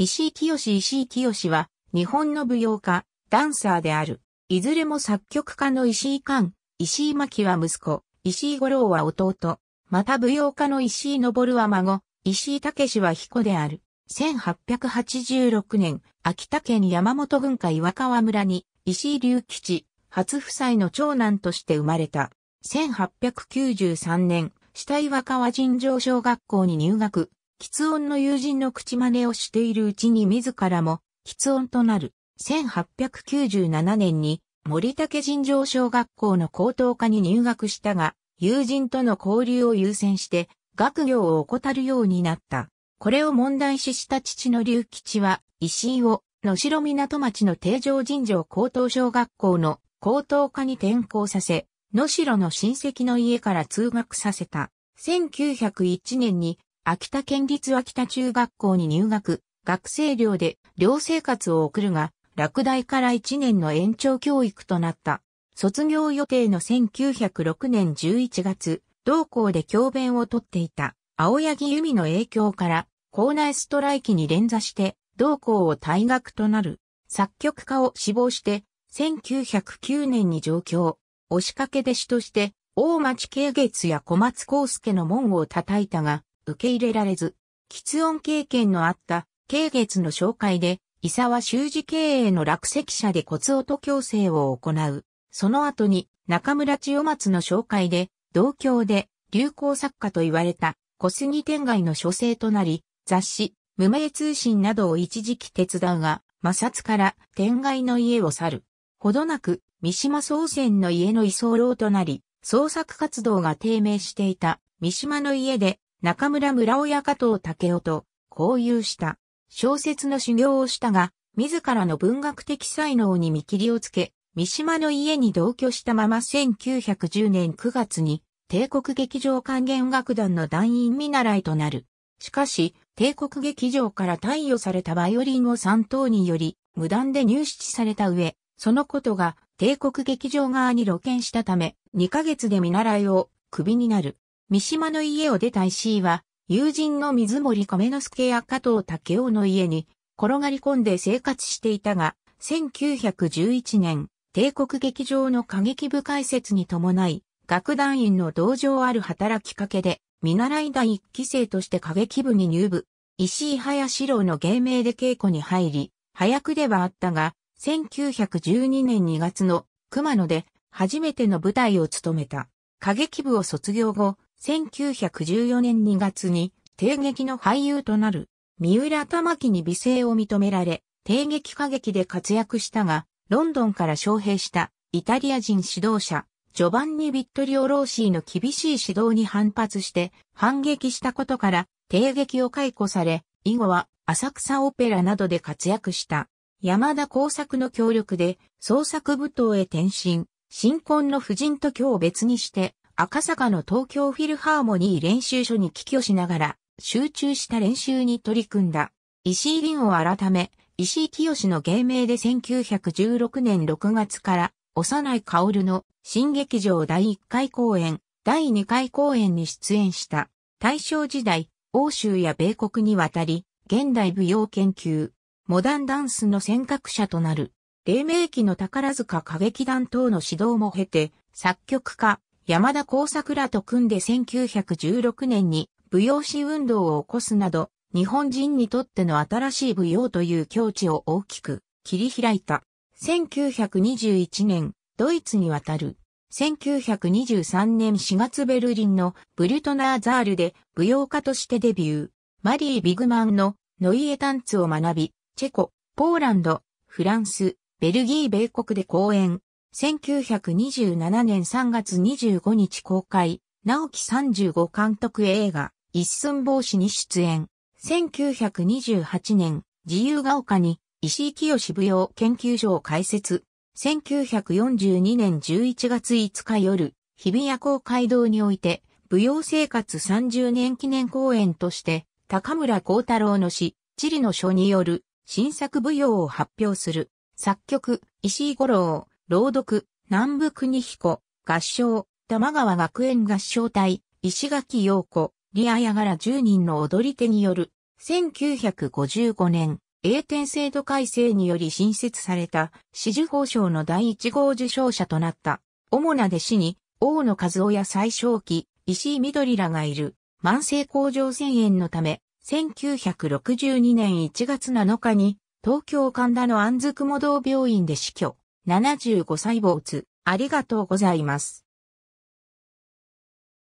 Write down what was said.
石井清石井清は、日本の舞踊家、ダンサーである。いずれも作曲家の石井寛、石井巻は息子、石井五郎は弟、また舞踊家の石井昇は孫、石井武は彦である。1886年、秋田県山本郡下岩川村に、石井隆吉、初夫妻の長男として生まれた。1893年、下岩川尋常小学校に入学。喫音の友人の口真似をしているうちに自らも、喫音となる。1897年に、森竹尋常小学校の高等科に入学したが、友人との交流を優先して、学業を怠るようになった。これを問題視した父の隆吉は、石井を、野城港町の定常尋常高等小学校の高等科に転校させ、野城の親戚の家から通学させた。1901年に秋田県立秋田中学校に入学、学生寮で寮生活を送るが、落第から1年の延長教育となった。卒業予定の1906年11月、同校で教鞭をとっていた青柳由美の影響から、校内ストライキに連座して、同校を退学となる。作曲家を志望して、1909年に上京。押しかけ弟子として、大町慶月や小松康介の門を叩いたが、受け入れられず、喫音経験のあった慶月の紹介で、伊沢修二経営の落石者で骨音矯正を行う。その後に中村千代松の紹介で、同郷で流行作家と言われた小杉天外の書生となり、雑誌、無名通信などを一時期手伝うが、摩擦から天外の家を去る。ほどなく、三島総船の家の居候となり、創作活動が低迷していた三島の家で中村村親加藤武夫と交友した。小説の修行をしたが、自らの文学的才能に見切りをつけ、三島の家に同居したまま1910年9月に帝国劇場管弦楽団の団員見習いとなる。しかし、帝国劇場から貸与されたバイオリンを3等により、無断で入室された上、そのことが帝国劇場側に露見したため、2ヶ月で見習いをクビになる。三島の家を出た石井は、友人の水森亀之助や加藤武雄の家に転がり込んで生活していたが、1911年、帝国劇場の過激部解説に伴い、楽団員の同情ある働きかけで、見習い第一期生として過激部に入部。石井林郎の芸名で稽古に入り、早くではあったが、1912年2月の熊野で初めての舞台を務めた。過激部を卒業後、1914年2月に、帝劇の俳優となる、三浦玉木に美声を認められ、帝劇歌劇で活躍したが、ロンドンから招聘したイタリア人指導者、ジョバンニ・ビットリオ・ローシーの厳しい指導に反発して反撃したことから、帝劇を解雇され、以後は浅草オペラなどで活躍した。山田耕作の協力で創作舞踏へ転身、新婚の夫人と今日別にして赤坂の東京フィルハーモニー練習所に帰居しながら、集中した練習に取り組んだ。石井凛を改め、石井清の芸名で1916年6月から、幼い薫の新劇場第1回公演、第2回公演に出演した。大正時代、欧州や米国に渡り、現代舞踊研究、モダンダンスの尖閣者となる。黎明期の宝塚歌劇団等の指導も経て、作曲家、山田耕作らと組んで1916年に舞踊師運動を起こすなど、日本人にとっての新しい舞踊という境地を大きく切り開いた。1921年、ドイツに渡る。1923年4月ベルリンのブリュトナーザールで舞踊家としてデビュー。マリー・ビグマンのノイエタンツを学び、チェコ、ポーランド、フランス、ベルギー米国で講演、1927年3月25日公開、直木35監督映画、一寸帽子に出演。1928年、自由が丘に石井清舞踊研究所を開設。1942年11月5日夜、日比谷公会堂において、舞踊生活30年記念公演として、高村光太郎の詩、地理の書による新作舞踊を発表する。作曲、石井五郎。朗読、南部国彦、合唱、玉川学園合唱隊、石垣陽子、リアヤガラ10人の踊り手による、1955年、栄転制度改正により新設された、紫綬褒章の第1号受賞者となった。主な弟子に、大野和夫や最小期、石井緑らがいる、慢性甲状宣言のため、1962年1月7日に、東京神田の安津雲堂病院で死去。75歳没、ありがとうございます。